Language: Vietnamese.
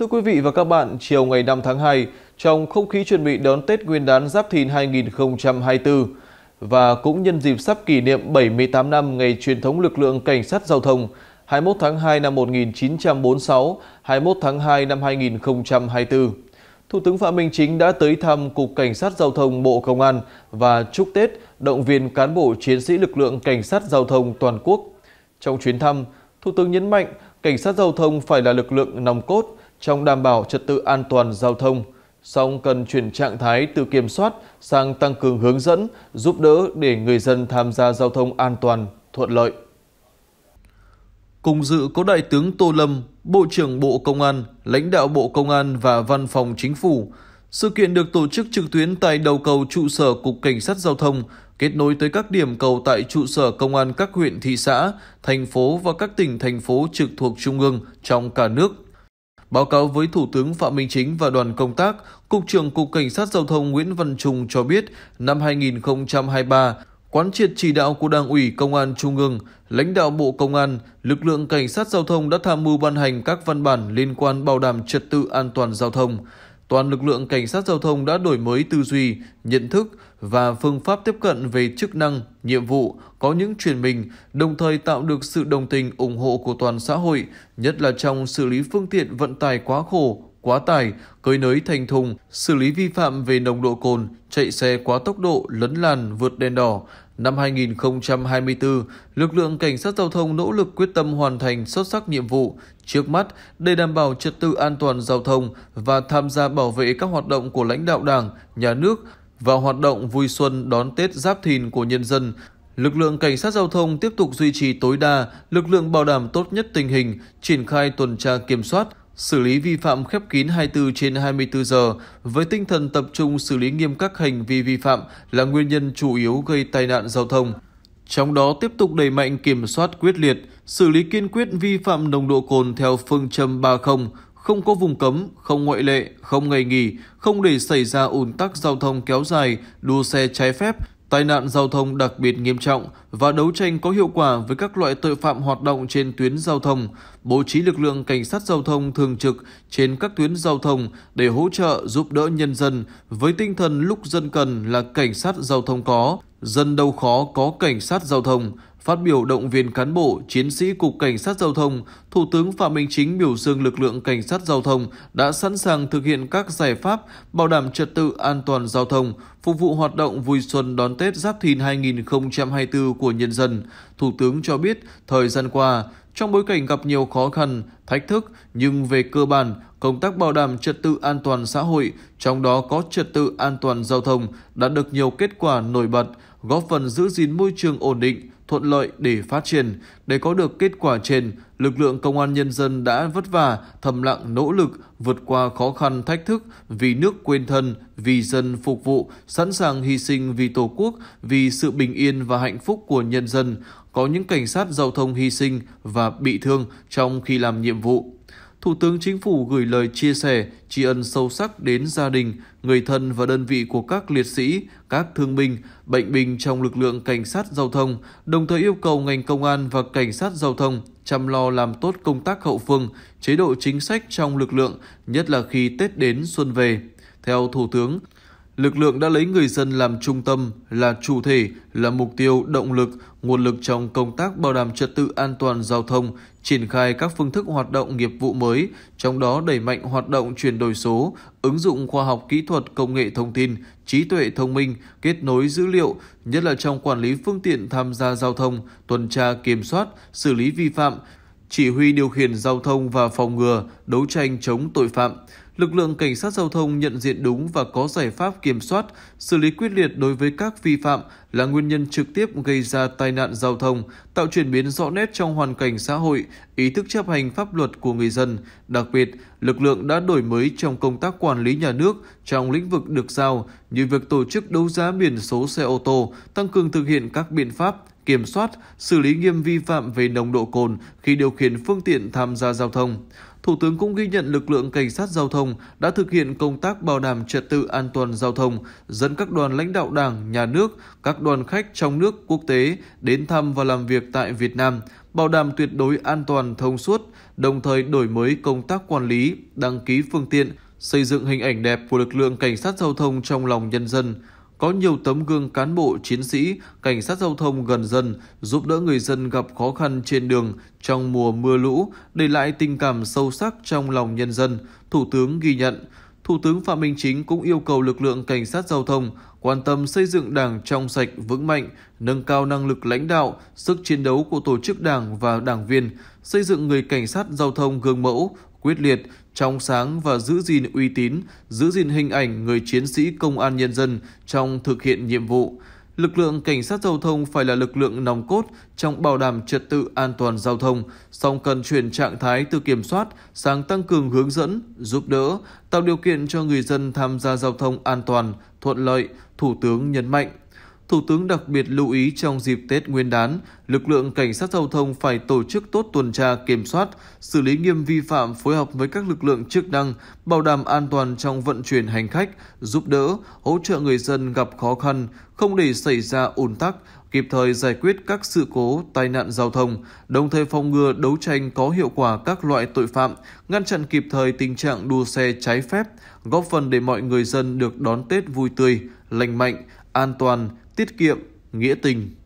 Thưa quý vị và các bạn, chiều ngày 5 tháng 2, trong không khí chuẩn bị đón Tết Nguyên đán Giáp Thìn 2024 và cũng nhân dịp sắp kỷ niệm 78 năm ngày truyền thống lực lượng cảnh sát giao thông 21 tháng 2 năm 1946, 21 tháng 2 năm 2024. Thủ tướng Phạm Minh Chính đã tới thăm Cục Cảnh sát Giao thông Bộ Công an và chúc Tết động viên cán bộ chiến sĩ lực lượng Cảnh sát Giao thông toàn quốc. Trong chuyến thăm, Thủ tướng nhấn mạnh Cảnh sát Giao thông phải là lực lượng nòng cốt, trong đảm bảo trật tự an toàn giao thông, song cần chuyển trạng thái từ kiểm soát sang tăng cường hướng dẫn, giúp đỡ để người dân tham gia giao thông an toàn, thuận lợi. Cùng dự có Đại tướng Tô Lâm, Bộ trưởng Bộ Công an, lãnh đạo Bộ Công an và Văn phòng Chính phủ. Sự kiện được tổ chức trực tuyến tại đầu cầu trụ sở Cục Cảnh sát Giao thông, kết nối tới các điểm cầu tại trụ sở công an các huyện, thị xã, thành phố và các tỉnh, thành phố trực thuộc Trung ương trong cả nước Báo cáo với Thủ tướng Phạm Minh Chính và đoàn công tác, Cục trưởng Cục Cảnh sát Giao thông Nguyễn Văn Trung cho biết, năm 2023, quán triệt chỉ đạo của Đảng ủy Công an Trung ương, lãnh đạo Bộ Công an, lực lượng Cảnh sát Giao thông đã tham mưu ban hành các văn bản liên quan bảo đảm trật tự an toàn giao thông toàn lực lượng cảnh sát giao thông đã đổi mới tư duy, nhận thức và phương pháp tiếp cận về chức năng, nhiệm vụ, có những chuyển mình, đồng thời tạo được sự đồng tình ủng hộ của toàn xã hội, nhất là trong xử lý phương tiện vận tải quá khổ, quá tải, cơi nới thành thùng, xử lý vi phạm về nồng độ cồn, chạy xe quá tốc độ, lấn làn, vượt đèn đỏ. Năm 2024, lực lượng cảnh sát giao thông nỗ lực quyết tâm hoàn thành xuất sắc nhiệm vụ trước mắt để đảm bảo trật tự an toàn giao thông và tham gia bảo vệ các hoạt động của lãnh đạo Đảng, nhà nước và hoạt động vui xuân đón Tết Giáp Thìn của nhân dân lực lượng cảnh sát giao thông tiếp tục duy trì tối đa lực lượng bảo đảm tốt nhất tình hình, triển khai tuần tra kiểm soát, xử lý vi phạm khép kín 24 trên 24 giờ với tinh thần tập trung xử lý nghiêm các hành vi vi phạm là nguyên nhân chủ yếu gây tai nạn giao thông. Trong đó tiếp tục đẩy mạnh kiểm soát quyết liệt, xử lý kiên quyết vi phạm nồng độ cồn theo phương châm 30, không có vùng cấm, không ngoại lệ, không ngày nghỉ, không để xảy ra ủn tắc giao thông kéo dài, đua xe trái phép, tai nạn giao thông đặc biệt nghiêm trọng và đấu tranh có hiệu quả với các loại tội phạm hoạt động trên tuyến giao thông, bố trí lực lượng cảnh sát giao thông thường trực trên các tuyến giao thông để hỗ trợ giúp đỡ nhân dân với tinh thần lúc dân cần là cảnh sát giao thông có, dân đâu khó có cảnh sát giao thông – Phát biểu động viên cán bộ, chiến sĩ Cục Cảnh sát Giao thông, Thủ tướng Phạm Minh Chính biểu dương lực lượng Cảnh sát Giao thông đã sẵn sàng thực hiện các giải pháp bảo đảm trật tự an toàn giao thông, phục vụ hoạt động vui xuân đón Tết Giáp Thìn 2024 của nhân dân. Thủ tướng cho biết, thời gian qua, trong bối cảnh gặp nhiều khó khăn, thách thức, nhưng về cơ bản, công tác bảo đảm trật tự an toàn xã hội, trong đó có trật tự an toàn giao thông, đã được nhiều kết quả nổi bật, góp phần giữ gìn môi trường ổn định, thuận lợi để phát triển. Để có được kết quả trên, lực lượng công an nhân dân đã vất vả, thầm lặng nỗ lực vượt qua khó khăn thách thức vì nước quên thân, vì dân phục vụ, sẵn sàng hy sinh vì Tổ quốc, vì sự bình yên và hạnh phúc của nhân dân. Có những cảnh sát giao thông hy sinh và bị thương trong khi làm nhiệm vụ. Thủ tướng Chính phủ gửi lời chia sẻ, tri ân sâu sắc đến gia đình, người thân và đơn vị của các liệt sĩ, các thương binh, bệnh binh trong lực lượng cảnh sát giao thông, đồng thời yêu cầu ngành công an và cảnh sát giao thông chăm lo làm tốt công tác hậu phương, chế độ chính sách trong lực lượng, nhất là khi Tết đến xuân về. Theo Thủ tướng, lực lượng đã lấy người dân làm trung tâm, là chủ thể, là mục tiêu, động lực, nguồn lực trong công tác bảo đảm trật tự an toàn giao thông, triển khai các phương thức hoạt động nghiệp vụ mới, trong đó đẩy mạnh hoạt động chuyển đổi số, ứng dụng khoa học kỹ thuật công nghệ thông tin, trí tuệ thông minh, kết nối dữ liệu, nhất là trong quản lý phương tiện tham gia giao thông, tuần tra kiểm soát, xử lý vi phạm, chỉ huy điều khiển giao thông và phòng ngừa, đấu tranh chống tội phạm lực lượng cảnh sát giao thông nhận diện đúng và có giải pháp kiểm soát, xử lý quyết liệt đối với các vi phạm là nguyên nhân trực tiếp gây ra tai nạn giao thông, tạo chuyển biến rõ nét trong hoàn cảnh xã hội, ý thức chấp hành pháp luật của người dân. Đặc biệt, lực lượng đã đổi mới trong công tác quản lý nhà nước trong lĩnh vực được giao như việc tổ chức đấu giá biển số xe ô tô, tăng cường thực hiện các biện pháp kiểm soát, xử lý nghiêm vi phạm về nồng độ cồn khi điều khiển phương tiện tham gia giao thông. Thủ tướng cũng ghi nhận lực lượng cảnh sát giao thông đã thực hiện công tác bảo đảm trật tự an toàn giao thông, dẫn các đoàn lãnh đạo Đảng, nhà nước, các đoàn khách trong nước, quốc tế đến thăm và làm việc tại Việt Nam, bảo đảm tuyệt đối an toàn thông suốt, đồng thời đổi mới công tác quản lý, đăng ký phương tiện, xây dựng hình ảnh đẹp của lực lượng cảnh sát giao thông trong lòng nhân dân có nhiều tấm gương cán bộ, chiến sĩ, cảnh sát giao thông gần dân, giúp đỡ người dân gặp khó khăn trên đường trong mùa mưa lũ, để lại tình cảm sâu sắc trong lòng nhân dân, Thủ tướng ghi nhận. Thủ tướng Phạm Minh Chính cũng yêu cầu lực lượng cảnh sát giao thông quan tâm xây dựng đảng trong sạch vững mạnh, nâng cao năng lực lãnh đạo, sức chiến đấu của tổ chức đảng và đảng viên, xây dựng người cảnh sát giao thông gương mẫu, quyết liệt, trong sáng và giữ gìn uy tín, giữ gìn hình ảnh người chiến sĩ công an nhân dân trong thực hiện nhiệm vụ. Lực lượng cảnh sát giao thông phải là lực lượng nòng cốt trong bảo đảm trật tự an toàn giao thông, song cần chuyển trạng thái từ kiểm soát sang tăng cường hướng dẫn, giúp đỡ, tạo điều kiện cho người dân tham gia giao thông an toàn, thuận lợi, Thủ tướng nhấn mạnh. Thủ tướng đặc biệt lưu ý trong dịp Tết Nguyên đán, lực lượng cảnh sát giao thông phải tổ chức tốt tuần tra kiểm soát, xử lý nghiêm vi phạm phối hợp với các lực lượng chức năng, bảo đảm an toàn trong vận chuyển hành khách, giúp đỡ, hỗ trợ người dân gặp khó khăn, không để xảy ra ủn tắc, kịp thời giải quyết các sự cố, tai nạn giao thông, đồng thời phòng ngừa đấu tranh có hiệu quả các loại tội phạm, ngăn chặn kịp thời tình trạng đua xe trái phép, góp phần để mọi người dân được đón Tết vui tươi, lành mạnh, an toàn, tiết kiệm, nghĩa tình.